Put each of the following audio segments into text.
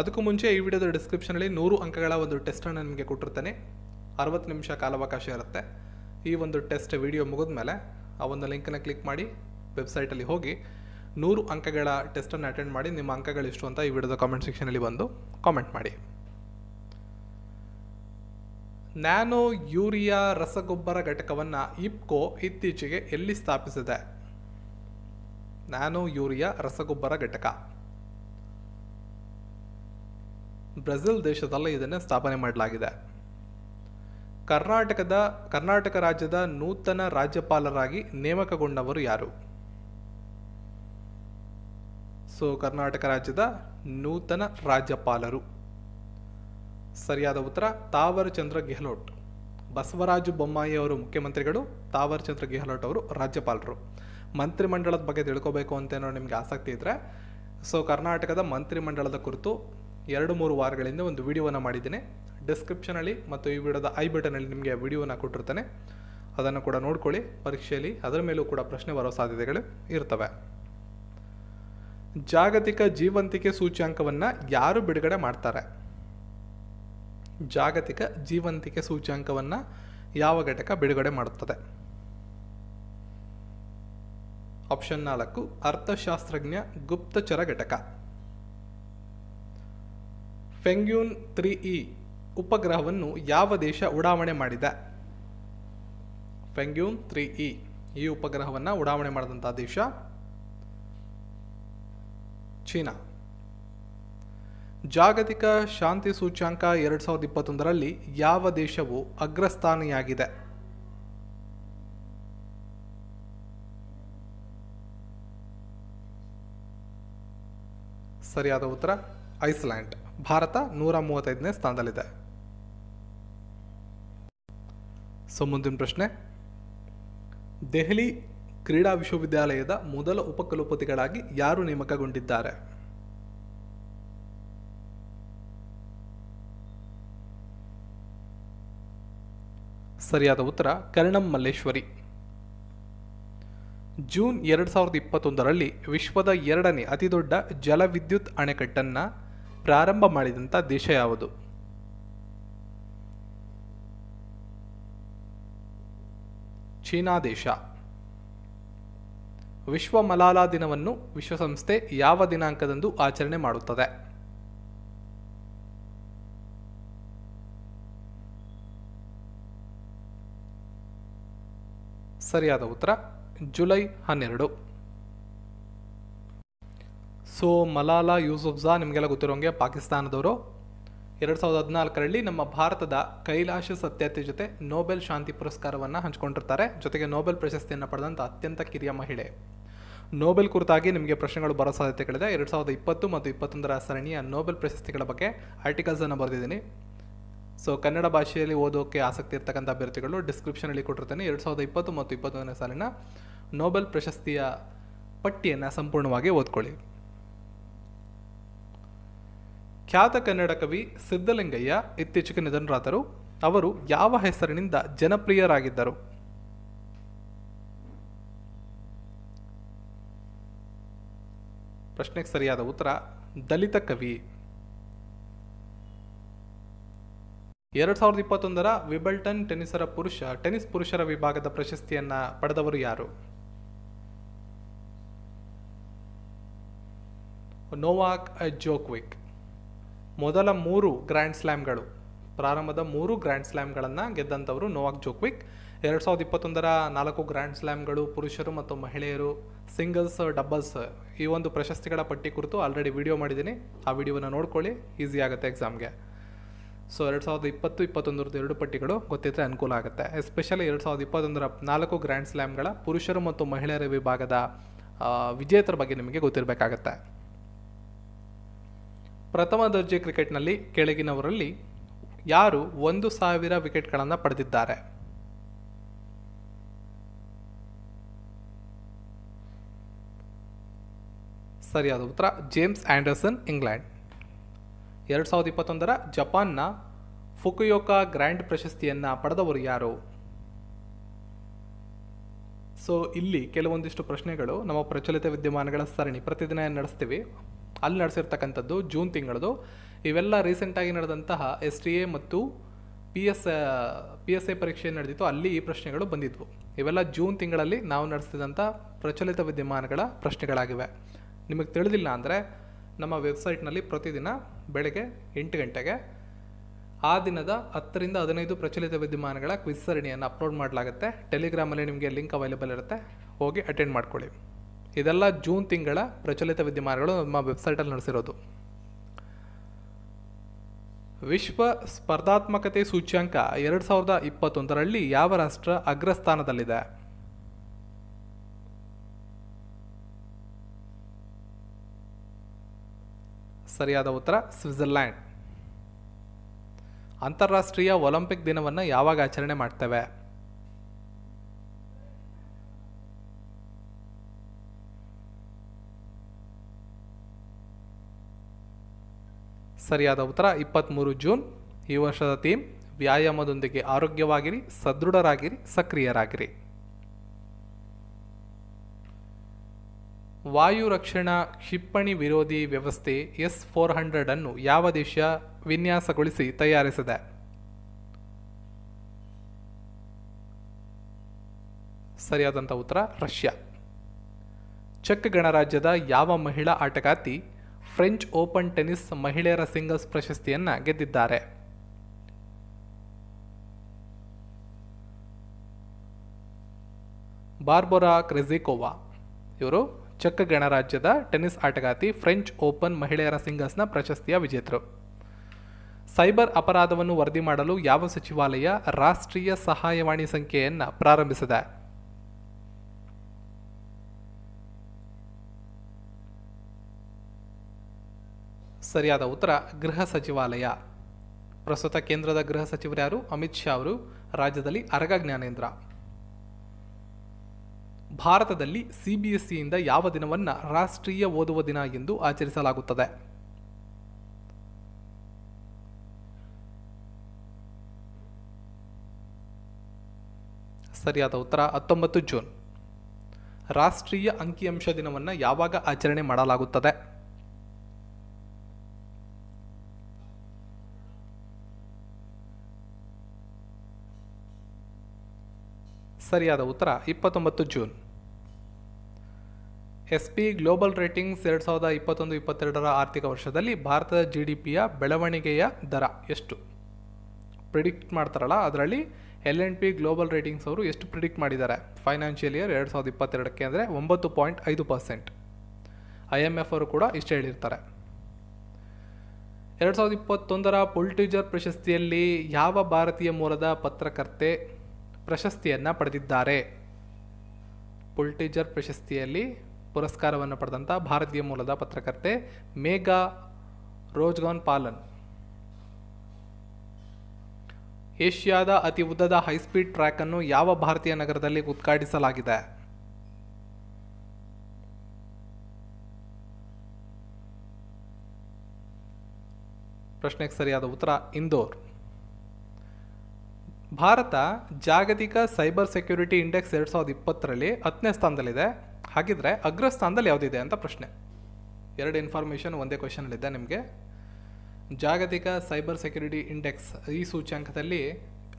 ಅದಕ್ಕೂ ಮುಂಚೆ ಈ ವಿಡಿಯೋದ ಡಿಸ್ಕ್ರಿಪ್ಷನಲ್ಲಿ ನೂರು ಅಂಕಗಳ ಒಂದು ಟೆಸ್ಟನ್ನು ನಿಮಗೆ ಕೊಟ್ಟಿರ್ತಾನೆ ಅರವತ್ತು ನಿಮಿಷ ಕಾಲಾವಕಾಶ ಇರುತ್ತೆ ಈ ಒಂದು ಟೆಸ್ಟ್ ವಿಡಿಯೋ ಮುಗಿದ ಮೇಲೆ ಆ ಒಂದು ಲಿಂಕನ್ನು ಕ್ಲಿಕ್ ಮಾಡಿ ವೆಬ್ಸೈಟಲ್ಲಿ ಹೋಗಿ ನೂರು ಅಂಕಗಳ ಟೆಸ್ಟನ್ನು ಅಟೆಂಡ್ ಮಾಡಿ ನಿಮ್ಮ ಅಂಕಗಳು ಅಂತ ಈ ವಿಡಿಯೋದ ಕಾಮೆಂಟ್ ಸೆಕ್ಷನಲ್ಲಿ ಬಂದು ಕಾಮೆಂಟ್ ಮಾಡಿ ನ್ಯಾನೋ ಯೂರಿಯಾ ರಸಗೊಬ್ಬರ ಘಟಕವನ್ನು ಇಪ್ಕೋ ಇತ್ತೀಚೆಗೆ ಎಲ್ಲಿ ಸ್ಥಾಪಿಸಿದೆ ನ್ಯಾನೋ ಯೂರಿಯಾ ರಸಗೊಬ್ಬರ ಘಟಕ ಬ್ರೆಜಿಲ್ ದೇಶದಲ್ಲೇ ಇದನ್ನು ಸ್ಥಾಪನೆ ಮಾಡಲಾಗಿದೆ ಕರ್ನಾಟಕದ ಕರ್ನಾಟಕ ರಾಜ್ಯದ ನೂತನ ರಾಜ್ಯಪಾಲರಾಗಿ ನೇಮಕಗೊಂಡವರು ಯಾರು ಸೊ ಕರ್ನಾಟಕ ರಾಜ್ಯದ ನೂತನ ರಾಜ್ಯಪಾಲರು ಸರಿಯಾದ ಉತ್ತರ ಚಂದ್ರ ಗೆಹ್ಲೋಟ್ ಬಸವರಾಜು ಬೊಮ್ಮಾಯಿ ಅವರು ಮುಖ್ಯಮಂತ್ರಿಗಳು ಚಂದ್ರ ಗೆಹ್ಲೋಟ್ ಅವರು ರಾಜ್ಯಪಾಲರು ಮಂತ್ರಿಮಂಡಲದ ಬಗ್ಗೆ ತಿಳ್ಕೋಬೇಕು ಅಂತೇನೋ ನಿಮಗೆ ಆಸಕ್ತಿ ಇದ್ದರೆ ಸೊ ಕರ್ನಾಟಕದ ಮಂತ್ರಿಮಂಡಲದ ಕುರಿತು ಎರಡು ಮೂರು ವಾರಗಳಿಂದ ಒಂದು ವಿಡಿಯೋವನ್ನು ಮಾಡಿದ್ದೀನಿ ಡಿಸ್ಕ್ರಿಪ್ಷನಲ್ಲಿ ಮತ್ತು ಈ ವಿಡಿಯೋದ ಐ ಬಟನಲ್ಲಿ ನಿಮಗೆ ವಿಡಿಯೋನ ಕೊಟ್ಟಿರ್ತಾನೆ ಅದನ್ನು ಕೂಡ ನೋಡ್ಕೊಳ್ಳಿ ಪರೀಕ್ಷೆಯಲ್ಲಿ ಅದರ ಮೇಲೂ ಕೂಡ ಪ್ರಶ್ನೆ ಬರೋ ಸಾಧ್ಯತೆಗಳು ಇರ್ತವೆ ಜಾಗತಿಕ ಜೀವಂತಿಕೆ ಸೂಚ್ಯಾಂಕವನ್ನು ಯಾರು ಬಿಡುಗಡೆ ಮಾಡ್ತಾರೆ ಜಾಗತಿಕ ಜೀವಂತಿಕೆ ಸೂಚ್ಯಾಂಕವನ್ನು ಯಾವ ಘಟಕ ಬಿಡುಗಡೆ ಮಾಡುತ್ತದೆ ಆಪ್ಷನ್ ನಾಲ್ಕು ಅರ್ಥಶಾಸ್ತ್ರಜ್ಞ ಗುಪ್ತಚರ ಘಟಕ ಫೆಂಗ್ಯೂನ್ ತ್ರೀ ಇ ಉಪಗ್ರಹವನ್ನು ಯಾವ ದೇಶ ಉಡಾವಣೆ ಮಾಡಿದೆ ಫೆಂಗ್ಯೂನ್ ತ್ರೀ ಇ ಈ ಉಪಗ್ರಹವನ್ನು ಉಡಾವಣೆ ಮಾಡಿದಂಥ ದೇಶ ಚೀನಾ ಜಾಗತಿಕ ಶಾಂತಿ ಸೂಚ್ಯಾಂಕ ಎರಡು ಸಾವಿರದ ಇಪ್ಪತ್ತೊಂದರಲ್ಲಿ ಯಾವ ದೇಶವು ಅಗ್ರಸ್ಥಾನಿಯಾಗಿದೆ ಸರಿಯಾದ ಉತ್ತರ ಐಸ್ಲ್ಯಾಂಡ್ ಭಾರತ ನೂರ ಮೂವತ್ತೈದನೇ ಸ್ಥಾನದಲ್ಲಿದೆ ಸೊ ಮುಂದಿನ ಪ್ರಶ್ನೆ ದೆಹಲಿ ಕ್ರೀಡಾ ವಿಶ್ವವಿದ್ಯಾಲಯದ ಮೊದಲ ಉಪಕುಲಪತಿಗಳಾಗಿ ಯಾರು ನೇಮಕಗೊಂಡಿದ್ದಾರೆ ಸರಿಯಾದ ಉತ್ತರ ಕರ್ಣಂ ಮಲ್ಲೇಶ್ವರಿ ಜೂನ್ ಎರಡು ಸಾವಿರದ ಇಪ್ಪತ್ತೊಂದರಲ್ಲಿ ವಿಶ್ವದ ಎರಡನೇ ಅತಿದೊಡ್ಡ ಜಲವಿದ್ಯುತ್ ಅಣೆಕಟ್ಟನ್ನು ಪ್ರಾರಂಭ ಮಾಡಿದಂಥ ದೇಶ ಯಾವುದು ಚೀನಾ ದೇಶ ವಿಶ್ವ ಮಲಾಲಾ ದಿನವನ್ನು ವಿಶ್ವಸಂಸ್ಥೆ ಯಾವ ದಿನಾಂಕದಂದು ಆಚರಣೆ ಮಾಡುತ್ತದೆ ಸರಿಯಾದ ಉತ್ತರ ಜುಲೈ ಹನ್ನೆರಡು ಸೊ ಮಲಾಲಾ ಯೂಸುಫ್ಜಾ ನಿಮಗೆಲ್ಲ ಗೊತ್ತಿರೋಂಗೆ ಪಾಕಿಸ್ತಾನದವರು ಎರಡು ಸಾವಿರದ ಹದಿನಾಲ್ಕರಲ್ಲಿ ನಮ್ಮ ಭಾರತದ ಕೈಲಾಶ ಸತ್ಯತೆ ಜೊತೆ ನೋಬೆಲ್ ಶಾಂತಿ ಪುರಸ್ಕಾರವನ್ನು ಹಂಚ್ಕೊಂಡಿರ್ತಾರೆ ಜೊತೆಗೆ ನೋಬೆಲ್ ಪ್ರಶಸ್ತಿಯನ್ನು ಪಡೆದಂಥ ಅತ್ಯಂತ ಕಿರಿಯ ಮಹಿಳೆ ನೋಬೆಲ್ ಕುರಿತಾಗಿ ನಿಮಗೆ ಪ್ರಶ್ನೆಗಳು ಬರೋ ಸಾಧ್ಯತೆಗಳಿದೆ ಎರಡು ಸಾವಿರದ ಇಪ್ಪತ್ತು ಮತ್ತು ಇಪ್ಪತ್ತೊಂದರ ಸರಣಿಯ ನೋಬೆಲ್ ಪ್ರಶಸ್ತಿಗಳ ಬಗ್ಗೆ ಆರ್ಟಿಕಲ್ಸನ್ನು ಬರೆದಿದ್ದೀನಿ ಸೊ ಕನ್ನಡ ಭಾಷೆಯಲ್ಲಿ ಓದೋಕ್ಕೆ ಆಸಕ್ತಿ ಇರ್ತಕ್ಕಂಥ ಅಭ್ಯರ್ಥಿಗಳು ಡಿಸ್ಕ್ರಿಪ್ಷನಲ್ಲಿ ಕೊಟ್ಟಿರ್ತೇನೆ ಎರಡು ಸಾವಿರದ ಇಪ್ಪತ್ತು ಮತ್ತು ಇಪ್ಪತ್ತೊಂದನೇ ಸಾಲಿನ ನೋಬೆಲ್ ಪ್ರಶಸ್ತಿಯ ಪಟ್ಟಿಯನ್ನು ಸಂಪೂರ್ಣವಾಗಿ ಓದ್ಕೊಳ್ಳಿ ಖ್ಯಾತ ಕನ್ನಡ ಕವಿ ಸಿದ್ದಲಿಂಗಯ್ಯ ಇತ್ತೀಚೆಗೆ ನಿಧನರಾದರು ಅವರು ಯಾವ ಹೆಸರಿನಿಂದ ಜನಪ್ರಿಯರಾಗಿದ್ದರು ಪ್ರಶ್ನೆಗೆ ಸರಿಯಾದ ಉತ್ತರ ದಲಿತ ಕವಿ ಎರಡ್ ಸಾವಿರದ ಇಪ್ಪತ್ತೊಂದರ ವಿಬಲ್ಟನ್ ಟೆನಿಸರ ಪುರುಷ ಟೆನಿಸ್ ಪುರುಷರ ವಿಭಾಗದ ಪ್ರಶಸ್ತಿಯನ್ನ ಪಡೆದವರು ಯಾರು ನೋವಾಕ್ ಜೋಕ್ವಿಕ್ ಮೊದಲ ಮೂರು ಗ್ರ್ಯಾಂಡ್ ಸ್ಲ್ಯಾಮ್ಗಳು ಪ್ರಾರಂಭದ ಮೂರು ಗ್ರ್ಯಾಂಡ್ ಸ್ಲ್ಯಾಮ್ಗಳನ್ನು ಗೆದ್ದಂಥವರು ನೋವಾಕ್ ಜೋಕ್ವಿಕ್ ಎರಡು ಸಾವಿರದ ಇಪ್ಪತ್ತೊಂದರ ನಾಲ್ಕು ಗ್ರ್ಯಾಂಡ್ ಸ್ಲ್ಯಾಮ್ಗಳು ಪುರುಷರು ಮತ್ತು ಮಹಿಳೆಯರು ಸಿಂಗಲ್ಸ್ ಡಬಲ್ಸ್ ಈ ಒಂದು ಪ್ರಶಸ್ತಿಗಳ ಪಟ್ಟಿ ಕುರಿತು ಆಲ್ರೆಡಿ ವಿಡಿಯೋ ಮಾಡಿದ್ದೀನಿ ಆ ವಿಡಿಯೋನ ನೋಡ್ಕೊಳ್ಳಿ ಈಸಿ ಆಗುತ್ತೆ ಎಕ್ಸಾಮ್ಗೆ ಸೊ ಎರಡು ಸಾವಿರದ ಇಪ್ಪತ್ತು ಇಪ್ಪತ್ತೊಂದರದ್ದು ಎರಡು ಪಟ್ಟಿಗಳು ಗೊತ್ತಿದ್ದರೆ ಅನುಕೂಲ ಆಗುತ್ತೆ ಎಸ್ಪೆಷಲಿ ಎರಡು ಸಾವಿರದ ಇಪ್ಪತ್ತೊಂದರ ನಾಲ್ಕು ಗ್ರ್ಯಾಂಡ್ ಸ್ಲ್ಯಾಮ್ಗಳ ಪುರುಷರು ಮತ್ತು ಮಹಿಳೆಯರ ವಿಭಾಗದ ವಿಜೇತರ ಬಗ್ಗೆ ನಿಮಗೆ ಗೊತ್ತಿರಬೇಕಾಗತ್ತೆ ಪ್ರಥಮ ದರ್ಜೆ ಕ್ರಿಕೆಟ್ನಲ್ಲಿ ಕೆಳಗಿನವರಲ್ಲಿ ಯಾರು ಒಂದು ಸಾವಿರ ವಿಕೆಟ್ಗಳನ್ನು ಪಡೆದಿದ್ದಾರೆ ಸರಿಯಾದ ಉತ್ತರ ಜೇಮ್ಸ್ ಆ್ಯಂಡರ್ಸನ್ ಇಂಗ್ಲೆಂಡ್ ಎರಡು ಸಾವಿರದ ಇಪ್ಪತ್ತೊಂದರ ಜಪಾನ್ನ ಫುಕುಯೋಕ ಗ್ರ್ಯಾಂಡ್ ಪ್ರಶಸ್ತಿಯನ್ನು ಪಡೆದವರು ಯಾರು ಸೊ ಇಲ್ಲಿ ಕೆಲವೊಂದಿಷ್ಟು ಪ್ರಶ್ನೆಗಳು ನಮ್ಮ ಪ್ರಚಲಿತ ವಿದ್ಯಮಾನಗಳ ಸರಣಿ ಪ್ರತಿದಿನ ನಡೆಸ್ತೀವಿ ಅಲ್ಲಿ ನಡೆಸಿರ್ತಕ್ಕಂಥದ್ದು ಜೂನ್ ತಿಂಗಳದು ಇವೆಲ್ಲ ರೀಸೆಂಟಾಗಿ ನಡೆದಂತಹ ಎಸ್ ಟಿ ಎ ಮತ್ತು P S P S A ಪರೀಕ್ಷೆ ನಡೆದಿತ್ತು ಅಲ್ಲಿ ಈ ಪ್ರಶ್ನೆಗಳು ಬಂದಿದ್ವು ಇವೆಲ್ಲ ಜೂನ್ ತಿಂಗಳಲ್ಲಿ ನಾವು ನಡೆಸಿದಂಥ ಪ್ರಚಲಿತ ವಿದ್ಯಮಾನಗಳ ಪ್ರಶ್ನೆಗಳಾಗಿವೆ ನಿಮಗೆ ತಿಳಿದಿಲ್ಲ ಅಂದರೆ ನಮ್ಮ ವೆಬ್ಸೈಟ್ನಲ್ಲಿ ಪ್ರತಿದಿನ ಬೆಳಗ್ಗೆ ಎಂಟು ಗಂಟೆಗೆ ಆ ದಿನದ ಹತ್ತರಿಂದ ಹದಿನೈದು ಪ್ರಚಲಿತ ವಿದ್ಯಮಾನಗಳ ಕ್ವಿಸ್ ಸರಣಿಯನ್ನು ಅಪ್ಲೋಡ್ ಮಾಡಲಾಗುತ್ತೆ ಟೆಲಿಗ್ರಾಮಲ್ಲಿ ನಿಮಗೆ ಲಿಂಕ್ ಅವೈಲೇಬಲ್ ಇರುತ್ತೆ ಹೋಗಿ ಅಟೆಂಡ್ ಮಾಡ್ಕೊಳ್ಳಿ ಇದೆಲ್ಲ ಜೂನ್ ತಿಂಗಳ ಪ್ರಚಲಿತ ವಿದ್ಯಮಾನಗಳು ನಮ್ಮ ವೆಬ್ಸೈಟಲ್ಲಿ ನಡೆಸಿರೋದು ವಿಶ್ವ ಸ್ಪರ್ಧಾತ್ಮಕತೆ ಸೂಚ್ಯಂಕ ಎರಡು ಸಾವಿರದ ಇಪ್ಪತ್ತೊಂದರಲ್ಲಿ ಯಾವ ರಾಷ್ಟ್ರ ಅಗ್ರಸ್ಥಾನದಲ್ಲಿದೆ ಸರಿಯಾದ ಉತ್ತರ ಸ್ವಿಟ್ಜರ್ಲ್ಯಾಂಡ್ ಅಂತಾರಾಷ್ಟ್ರೀಯ ಒಲಿಂಪಿಕ್ ದಿನವನ್ನು ಯಾವಾಗ ಆಚರಣೆ ಮಾಡ್ತೇವೆ ಸರಿಯಾದ ಉತ್ತರ ಇಪ್ಪತ್ತ್ಮೂರು ಜೂನ್ ಈ ವರ್ಷದ ಥೀಮ್ ವ್ಯಾಯಾಮದೊಂದಿಗೆ ಆರೋಗ್ಯವಾಗಿರಿ ಸದೃಢರಾಗಿರಿ ಸಕ್ರಿಯರಾಗಿರಿ ವಾಯು ರಕ್ಷಣಾ ಕ್ಷಿಪ್ಪಣಿ ವಿರೋಧಿ ವ್ಯವಸ್ಥೆ ಎಸ್ ಫೋರ್ ಹಂಡ್ರೆಡ್ ಅನ್ನು ಯಾವ ದೇಶ ವಿನ್ಯಾಸಗೊಳಿಸಿ ತಯಾರಿಸಿದೆ ಸರಿಯಾದಂಥ ಉತ್ತರ ರಷ್ಯಾ ಚೆಕ್ ಗಣರಾಜ್ಯದ ಯಾವ ಮಹಿಳಾ ಆಟಗಾರ್ತಿ ಫ್ರೆಂಚ್ ಓಪನ್ ಟೆನಿಸ್ ಮಹಿಳೆಯರ ಸಿಂಗಲ್ಸ್ ಪ್ರಶಸ್ತಿಯನ್ನು ಗೆದ್ದಿದ್ದಾರೆ ಬಾರ್ಬೊರಾ ಕ್ರೆಜಿಕೋವಾ ಇವರು ಚೆಕ್ ಗಣರಾಜ್ಯದ ಟೆನಿಸ್ ಆಟಗಾತಿ ಫ್ರೆಂಚ್ ಓಪನ್ ಮಹಿಳೆಯರ ಸಿಂಗಲ್ಸ್ನ ಪ್ರಶಸ್ತಿಯ ವಿಜೇತರು ಸೈಬರ್ ಅಪರಾಧವನ್ನು ವರದಿ ಮಾಡಲು ಯಾವ ಸಚಿವಾಲಯ ರಾಷ್ಟ್ರೀಯ ಸಹಾಯವಾಣಿ ಸಂಖ್ಯೆಯನ್ನು ಪ್ರಾರಂಭಿಸಿದೆ ಸರಿಯಾದ ಉತ್ತರ ಗೃಹ ಸಚಿವಾಲಯ ಪ್ರಸ್ತುತ ಕೇಂದ್ರದ ಗೃಹ ಸಚಿವರ್ಯಾರು ಅಮಿತ್ ಶಾ ಅವರು ರಾಜ್ಯದಲ್ಲಿ ಅರಗ ಜ್ಞಾನೇಂದ್ರ ಭಾರತದಲ್ಲಿ ಸಿಬಿಎಸ್ಇಯಿಂದ ಯಾವ ದಿನವನ್ನು ರಾಷ್ಟ್ರೀಯ ಓದುವ ದಿನ ಎಂದು ಆಚರಿಸಲಾಗುತ್ತದೆ ಸರಿಯಾದ ಉತ್ತರ ಹತ್ತೊಂಬತ್ತು ಜೂನ್ ರಾಷ್ಟ್ರೀಯ ಅಂಕಿಅಂಶ ದಿನವನ್ನು ಯಾವಾಗ ಆಚರಣೆ ಮಾಡಲಾಗುತ್ತದೆ ಸರಿಯಾದ ಉತ್ತರ ಇಪ್ಪತ್ತೊಂಬತ್ತು June S P global ratings ಎರಡು ಸಾವಿರದ ಇಪ್ಪತ್ತೊಂದು ಇಪ್ಪತ್ತೆರಡರ ಆರ್ಥಿಕ ವರ್ಷದಲ್ಲಿ ಭಾರತದ ಜಿ ಡಿ ಪಿಯ ಬೆಳವಣಿಗೆಯ ದರ ಎಷ್ಟು ಪ್ರಿಡಿಕ್ಟ್ ಮಾಡ್ತಾರಲ್ಲ ಅದರಲ್ಲಿ L N P global ratings ಅವರು ಎಷ್ಟು ಪ್ರಿಡಿಕ್ಟ್ ಮಾಡಿದ್ದಾರೆ ಫೈನಾನ್ಷಿಯಲ್ ಇಯರ್ ಎರಡು ಸಾವಿರದ ಇಪ್ಪತ್ತೆರಡಕ್ಕೆ ಅಂದರೆ ಒಂಬತ್ತು ಪಾಯಿಂಟ್ ಐದು ಪರ್ಸೆಂಟ್ ಐ ಎಮ್ ಎಫ್ ಅವರು ಕೂಡ ಇಷ್ಟು ಹೇಳಿರ್ತಾರೆ ಎರಡು ಸಾವಿರದ ಇಪ್ಪತ್ತೊಂದರ ಪುಲ್ಟಿಜರ್ ಪ್ರಶಸ್ತಿಯಲ್ಲಿ ಯಾವ ಭಾರತೀಯ ಮೂಲದ ಪತ್ರಕರ್ತೆ ಪ್ರಶಸ್ತಿಯನ್ನು ಪಡೆದಿದ್ದಾರೆ ಪುಲ್ಟೀಜರ್ ಪ್ರಶಸ್ತಿಯಲ್ಲಿ ಪುರಸ್ಕಾರವನ್ನು ಪಡೆದಂಥ ಭಾರತೀಯ ಮೂಲದ ಪತ್ರಕರ್ತೆ ಮೇಘಾ ರೋಜ್ಗಾನ್ ಪಾಲನ್ ಏಷ್ಯಾದ ಅತಿ ಉದ್ದದ ಹೈಸ್ಪೀಡ್ ಟ್ರ್ಯಾಕ್ ಅನ್ನು ಯಾವ ಭಾರತೀಯ ನಗರದಲ್ಲಿ ಉದ್ಘಾಟಿಸಲಾಗಿದೆ ಪ್ರಶ್ನೆಗೆ ಸರಿಯಾದ ಉತ್ತರ ಇಂದೋರ್ ಭಾರತ ಜಾಗತಿಕ ಸೈಬರ್ ಸೆಕ್ಯೂರಿಟಿ ಇಂಡೆಕ್ಸ್ ಎರಡು ಸಾವಿರದ ಇಪ್ಪತ್ತರಲ್ಲಿ ಹತ್ತನೇ ಸ್ಥಾನದಲ್ಲಿದೆ ಹಾಗಿದ್ರೆ ಅಗ್ರ ಸ್ಥಾನದಲ್ಲಿ ಯಾವುದಿದೆ ಅಂತ ಪ್ರಶ್ನೆ ಎರಡು ಇನ್ಫಾರ್ಮೇಷನ್ ಒಂದೇ ಕ್ವಶನಲ್ಲಿದೆ ನಿಮಗೆ ಜಾಗತಿಕ ಸೈಬರ್ ಸೆಕ್ಯೂರಿಟಿ ಇಂಡೆಕ್ಸ್ ಈ ಸೂಚ್ಯಾಂಕದಲ್ಲಿ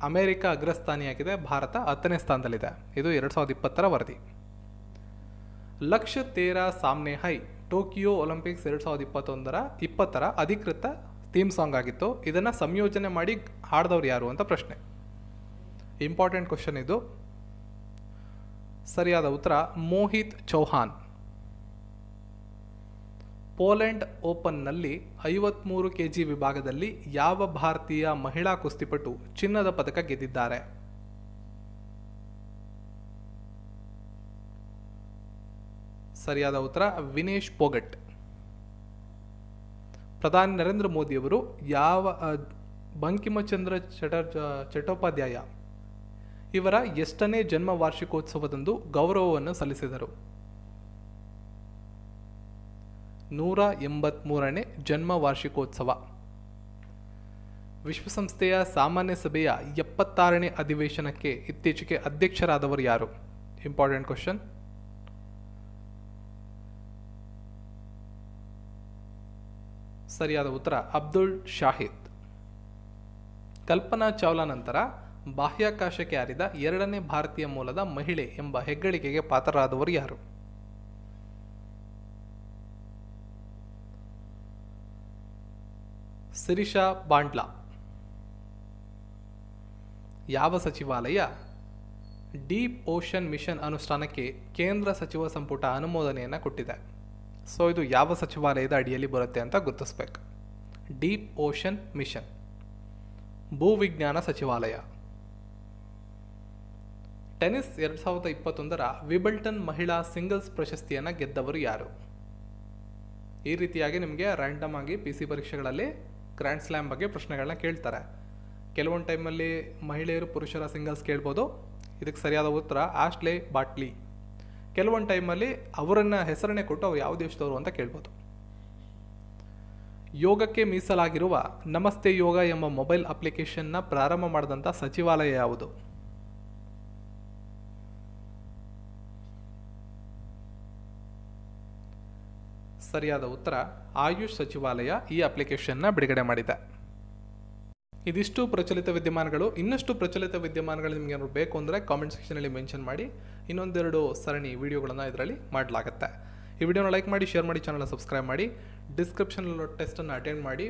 ಅಮೆರಿಕ ಅಗ್ರಸ್ಥಾನಿಯಾಗಿದೆ ಭಾರತ ಹತ್ತನೇ ಸ್ಥಾನದಲ್ಲಿದೆ ಇದು ಎರಡು ಸಾವಿರದ ಇಪ್ಪತ್ತರ ವರದಿ ಲಕ್ಷ ತೇರ ಸಾಮ್ನೆ ಹೈ ಟೋಕಿಯೋ ಒಲಿಂಪಿಕ್ಸ್ ಎರಡು ಸಾವಿರದ ಇಪ್ಪತ್ತೊಂದರ ಇಪ್ಪತ್ತರ ಅಧಿಕೃತ ಥೀಮ್ ಸಾಂಗ್ ಆಗಿತ್ತು ಇದನ್ನು ಸಂಯೋಜನೆ ಮಾಡಿ ಹಾಡಿದವ್ರು ಯಾರು ಅಂತ ಪ್ರಶ್ನೆ ಇಂಪಾರ್ಟೆಂಟ್ ಕ್ವಶನ್ ಇದು ಸರಿಯಾದ ಉತ್ತರ ಮೋಹಿತ್ ಚೌಹಾನ್ ಪೋಲೆಂಡ್ ಓಪನ್ನಲ್ಲಿ ಐವತ್ಮೂರು ಕೆ ಜಿ ವಿಭಾಗದಲ್ಲಿ ಯಾವ ಭಾರತೀಯ ಮಹಿಳಾ ಕುಸ್ತಿಪಟು ಚಿನ್ನದ ಪದಕ ಗೆದ್ದಿದ್ದಾರೆ ಸರಿಯಾದ ಉತ್ತರ ವಿನೇಶ್ ಪೋಗಟ್ ಪ್ರಧಾನಿ ನರೇಂದ್ರ ಮೋದಿಯವರು ಯಾವ ಬಂಕಿಮಚಂದ್ರ ಚಟ ಚಟೋಪಾಧ್ಯಾಯ ಇವರ ಎಷ್ಟನೇ ಜನ್ಮ ವಾರ್ಷಿಕೋತ್ಸವದಂದು ಗೌರವವನ್ನು ಸಲ್ಲಿಸಿದರು ನೂರ ಎಂಬತ್ಮೂರನೇ ಜನ್ಮ ವಾರ್ಷಿಕೋತ್ಸವ ವಿಶ್ವಸಂಸ್ಥೆಯ ಸಾಮಾನ್ಯ ಸಭೆಯ ಎಪ್ಪತ್ತಾರನೇ ಅಧಿವೇಶನಕ್ಕೆ ಇತ್ತೀಚೆಗೆ ಅಧ್ಯಕ್ಷರಾದವರು ಯಾರು ಇಂಪಾರ್ಟೆಂಟ್ ಕ್ವಶನ್ ಸರಿಯಾದ ಉತ್ತರ ಅಬ್ದುಲ್ ಶಾಹಿದ್ ಕಲ್ಪನಾ ಚಾವ್ಲಾ ನಂತರ ಬಾಹ್ಯಾಕಾಶಕ್ಕೆ ಹಾರಿದ ಎರಡನೇ ಭಾರತೀಯ ಮೂಲದ ಮಹಿಳೆ ಎಂಬ ಹೆಗ್ಗಳಿಕೆಗೆ ಪಾತ್ರರಾದವರು ಯಾರು ಸಿರಿಷಾ ಬಾಂಡ್ಲಾ ಯಾವ ಸಚಿವಾಲಯ ಡೀಪ್ ಓಷನ್ ಮಿಷನ್ ಅನುಷ್ಠಾನಕ್ಕೆ ಕೇಂದ್ರ ಸಚಿವ ಸಂಪುಟ ಅನುಮೋದನೆಯನ್ನು ಕೊಟ್ಟಿದೆ ಸೊ ಇದು ಯಾವ ಸಚಿವಾಲಯದ ಅಡಿಯಲ್ಲಿ ಬರುತ್ತೆ ಅಂತ ಗುರುತಿಸ್ಬೇಕು ಡೀಪ್ ಓಷನ್ ಮಿಷನ್ ಭೂವಿಜ್ಞಾನ ಸಚಿವಾಲಯ ಟೆನಿಸ್ ಎರಡು ಸಾವಿರದ ಇಪ್ಪತ್ತೊಂದರ ವಿಬಲ್ಟನ್ ಮಹಿಳಾ ಸಿಂಗಲ್ಸ್ ಪ್ರಶಸ್ತಿಯನ್ನು ಗೆದ್ದವರು ಯಾರು ಈ ರೀತಿಯಾಗಿ ನಿಮಗೆ ರ್ಯಾಂಡಮ್ ಆಗಿ ಪಿ ಸಿ ಪರೀಕ್ಷೆಗಳಲ್ಲಿ ಗ್ರ್ಯಾಂಡ್ ಸ್ಲ್ಯಾಮ್ ಬಗ್ಗೆ ಪ್ರಶ್ನೆಗಳನ್ನ ಕೇಳ್ತಾರೆ ಕೆಲವೊಂದು ಟೈಮಲ್ಲಿ ಮಹಿಳೆಯರು ಪುರುಷರ ಸಿಂಗಲ್ಸ್ ಕೇಳ್ಬೋದು ಇದಕ್ಕೆ ಸರಿಯಾದ ಉತ್ತರ ಆಶ್ಲೆ ಬಾಟ್ಲಿ ಕೆಲವೊಂದು ಟೈಮಲ್ಲಿ ಅವರನ್ನು ಹೆಸರನ್ನೇ ಕೊಟ್ಟು ಅವ್ರು ಯಾವ ದೇಶದವರು ಅಂತ ಕೇಳ್ಬೋದು ಯೋಗಕ್ಕೆ ಮೀಸಲಾಗಿರುವ ನಮಸ್ತೆ ಯೋಗ ಎಂಬ ಮೊಬೈಲ್ ಅಪ್ಲಿಕೇಶನ್ನ ಪ್ರಾರಂಭ ಮಾಡಿದಂಥ ಸಚಿವಾಲಯ ಯಾವುದು ಸರಿಯಾದ ಉತ್ತರ ಆಯುಷ್ ಸಚಿವಾಲಯ ಈ ಅಪ್ಲಿಕೇಶನ್ನ ಬಿಡುಗಡೆ ಮಾಡಿದೆ ಇದಿಷ್ಟು ಪ್ರಚಲಿತ ವಿದ್ಯಮಾನಗಳು ಇನ್ನಷ್ಟು ಪ್ರಚಲಿತ ವಿದ್ಯಮಾನಗಳು ನಿಮ್ಗೆ ಬೇಕು ಅಂದರೆ ಕಾಮೆಂಟ್ ಸೆಕ್ಷನಲ್ಲಿ ಮೆನ್ಷನ್ ಮಾಡಿ ಇನ್ನೊಂದೆರಡು ಸರಣಿ ವಿಡಿಯೋಗಳನ್ನು ಇದರಲ್ಲಿ ಮಾಡಲಾಗುತ್ತೆ ಈ ವಿಡಿಯೋನ ಲೈಕ್ ಮಾಡಿ ಶೇರ್ ಮಾಡಿ ಚಾನಲ್ನ ಸಬ್ಸ್ಕ್ರೈಬ್ ಮಾಡಿ ಡಿಸ್ಕ್ರಿಪ್ಷನಲ್ಲಿರೋ ಟೆಸ್ಟನ್ನು ಅಟೆಂಡ್ ಮಾಡಿ